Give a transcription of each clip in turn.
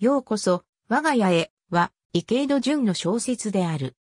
ようこそ、我が家へ、は、池井戸淳の小説である。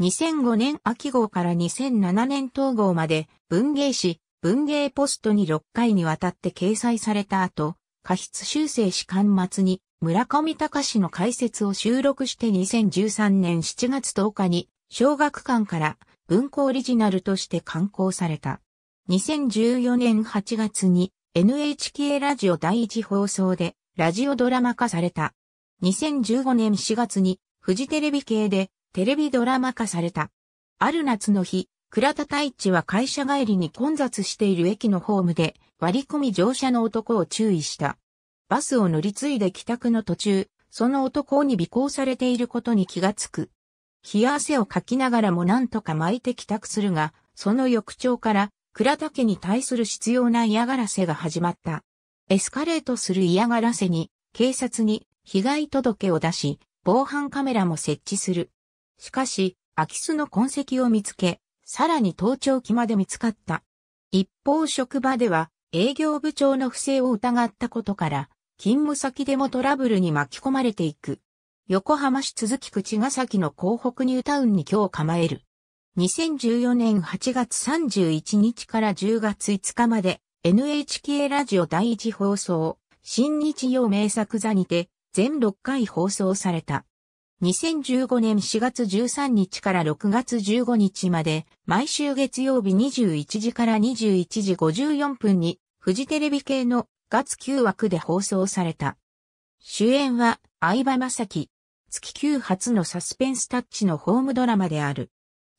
2005年秋号から2007年統号まで、文芸誌、文芸ポストに6回にわたって掲載された後、過失修正誌。官末に、村上隆の解説を収録して2013年7月10日に、小学館から文庫オリジナルとして刊行された。2014年8月に、NHK ラジオ第一放送でラジオドラマ化された。2015年4月に、フジテレビ系で、テレビドラマ化された。ある夏の日、倉田太一は会社帰りに混雑している駅のホームで、割り込み乗車の男を注意した。バスを乗り継いで帰宅の途中、その男に尾行されていることに気がつく。冷や汗をかきながらも何とか巻いて帰宅するが、その翌朝から、倉田家に対する必要な嫌がらせが始まった。エスカレートする嫌がらせに、警察に被害届を出し、防犯カメラも設置する。しかし、空き巣の痕跡を見つけ、さらに盗聴器まで見つかった。一方職場では営業部長の不正を疑ったことから、勤務先でもトラブルに巻き込まれていく。横浜市続木区茅ヶ崎の港北ニュータウンに今日構える。2014年8月31日から10月5日まで NHK ラジオ第一放送、新日曜名作座にて、全6回放送された。2015年4月13日から6月15日まで、毎週月曜日21時から21時54分に、フジテレビ系の月9枠で放送された。主演は、相葉雅紀。月9初のサスペンスタッチのホームドラマである。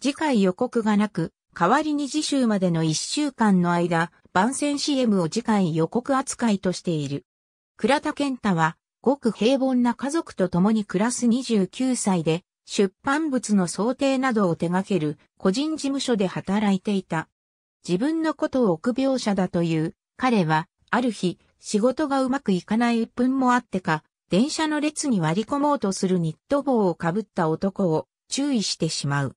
次回予告がなく、代わりに次週までの1週間の間、番宣 CM を次回予告扱いとしている。倉田健太は、ごく平凡な家族と共に暮らす29歳で、出版物の想定などを手掛ける個人事務所で働いていた。自分のことを臆病者だという彼は、ある日、仕事がうまくいかない一分もあってか、電車の列に割り込もうとするニット帽をかぶった男を注意してしまう。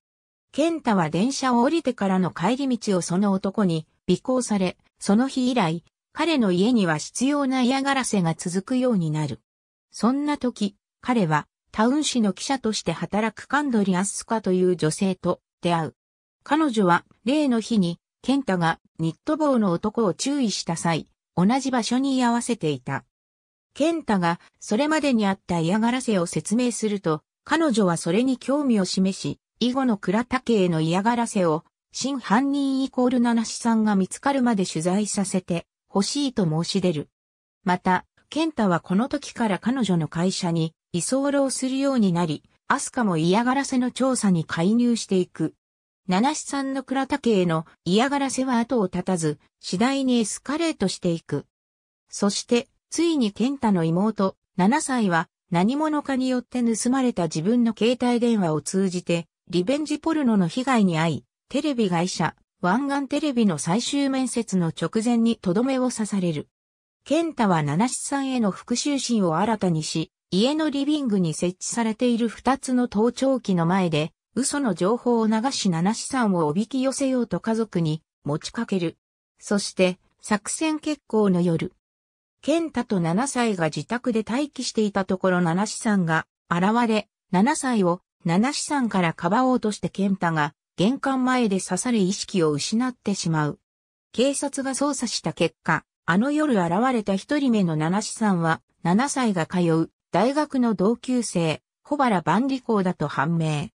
健太は電車を降りてからの帰り道をその男に尾行され、その日以来、彼の家には必要な嫌がらせが続くようになる。そんな時、彼はタウン市の記者として働くカンドリ・アスカという女性と出会う。彼女は例の日にケンタがニット帽の男を注意した際、同じ場所に居合わせていた。ケンタがそれまでにあった嫌がらせを説明すると、彼女はそれに興味を示し、以後の倉竹への嫌がらせを真犯人イコール七子さんが見つかるまで取材させて欲しいと申し出る。また、健太はこの時から彼女の会社に居候するようになり、アスカも嫌がらせの調査に介入していく。七子さんの倉田家への嫌がらせは後を絶たず、次第にエスカレートしていく。そして、ついに健太の妹、七歳は何者かによって盗まれた自分の携帯電話を通じて、リベンジポルノの被害に遭い、テレビ会社、湾岸テレビの最終面接の直前にとどめを刺される。ケンタは七七さんへの復讐心を新たにし、家のリビングに設置されている二つの盗聴器の前で、嘘の情報を流し七七さんをおびき寄せようと家族に持ちかける。そして、作戦決行の夜。ケンタと七歳が自宅で待機していたところ七七さんが現れ、七歳を七七さんからかばおうとしてケンタが玄関前で刺され意識を失ってしまう。警察が捜査した結果、あの夜現れた一人目の七子さんは、七歳が通う大学の同級生、小原万里公だと判明。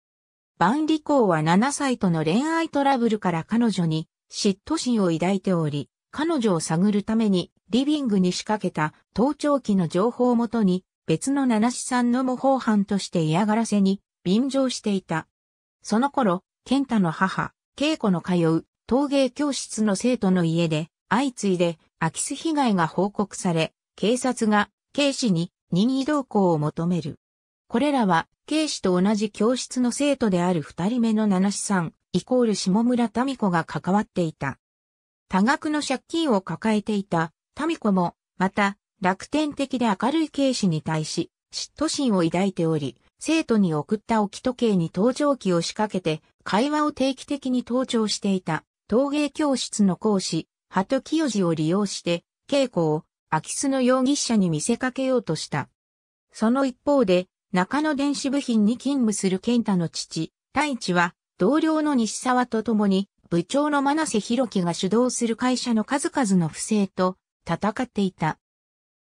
万里公は七歳との恋愛トラブルから彼女に嫉妬心を抱いており、彼女を探るためにリビングに仕掛けた盗聴器の情報をもとに別の七子さんの模倣犯として嫌がらせに便乗していた。その頃、健太の母、恵子の通う陶芸教室の生徒の家で、相次いで空き巣被害が報告され、警察が警視に任意同行を求める。これらは、警視と同じ教室の生徒である二人目の七子さん、イコール下村民子が関わっていた。多額の借金を抱えていた民子も、また、楽天的で明るい警視に対し、嫉妬心を抱いており、生徒に送った置き時計に登場機を仕掛けて、会話を定期的に登場していた、陶芸教室の講師、鳩清治を利用して、稽古を、空き巣の容疑者に見せかけようとした。その一方で、中野電子部品に勤務する健太の父、太一は、同僚の西沢と共に、部長の真瀬博樹が主導する会社の数々の不正と戦っていた。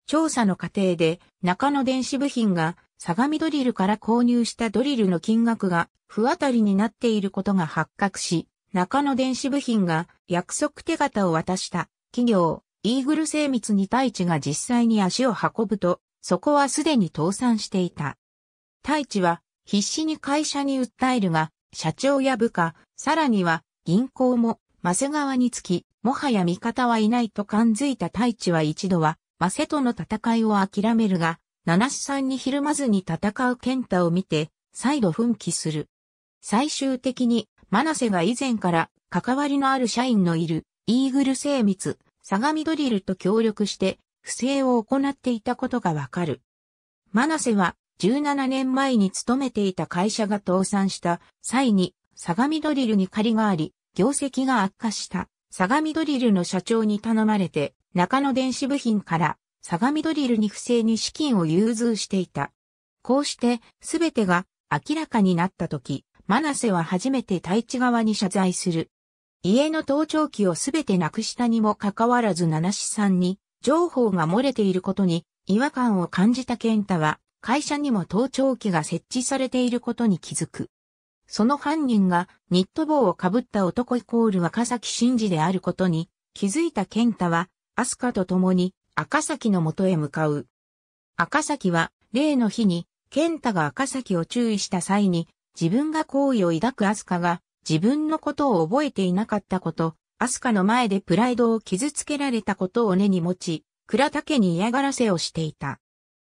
調査の過程で中野電子部品が相模ドリルから購入したドリルの金額が不当たりになっていることが発覚し、中野電子部品が約束手形を渡した企業、イーグル精密に太一が実際に足を運ぶと、そこはすでに倒産していた。太一は必死に会社に訴えるが、社長や部下、さらには銀行も、マセ川につき、もはや味方はいないと感づいた太一は一度はマセとの戦いを諦めるが、七子さんにひるまずに戦うケンタを見て、再度奮起する。最終的に、マナセが以前から関わりのある社員のいる、イーグル精密、相模ドリルと協力して、不正を行っていたことがわかる。マナセは、17年前に勤めていた会社が倒産した際に、相模ドリルに借りがあり、業績が悪化した、相模ドリルの社長に頼まれて、中野電子部品から相模ドリルに不正に資金を融通していた。こうしてすべてが明らかになった時、マナセは初めて太一側に謝罪する。家の盗聴器をすべてなくしたにもかかわらず七志さんに情報が漏れていることに違和感を感じた健太は会社にも盗聴器が設置されていることに気づく。その犯人がニット帽をかぶった男イコール若崎真治であることに気づいた健太はアスカと共に赤崎の元へ向かう。赤崎は、例の日に、健太が赤崎を注意した際に、自分が好意を抱くスカが、自分のことを覚えていなかったこと、スカの前でプライドを傷つけられたことを根に持ち、倉田家に嫌がらせをしていた。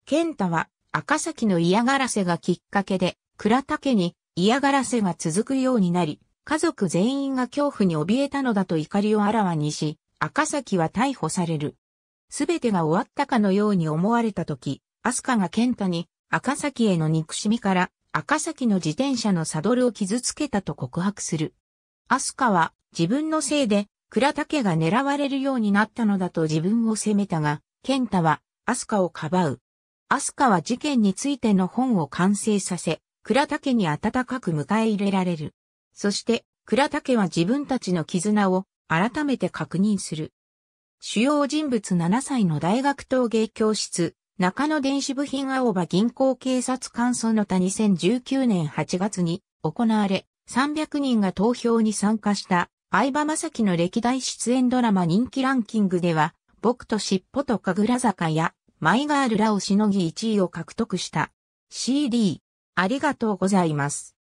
健太は、赤崎の嫌がらせがきっかけで、倉田家に嫌がらせが続くようになり、家族全員が恐怖に怯えたのだと怒りをあらわにし、赤崎は逮捕される。すべてが終わったかのように思われた時、アスカが健太に赤崎への憎しみから赤崎の自転車のサドルを傷つけたと告白する。アスカは自分のせいで倉竹が狙われるようになったのだと自分を責めたが、健太はアスカをかばう。アスカは事件についての本を完成させ、倉竹に温かく迎え入れられる。そして、倉竹は自分たちの絆を改めて確認する。主要人物7歳の大学陶芸教室、中野電子部品青葉銀行警察官その他2019年8月に行われ、300人が投票に参加した相葉正樹の歴代出演ドラマ人気ランキングでは、僕と尻尾と神楽坂やマイガールらをしのぎ1位を獲得した CD。ありがとうございます。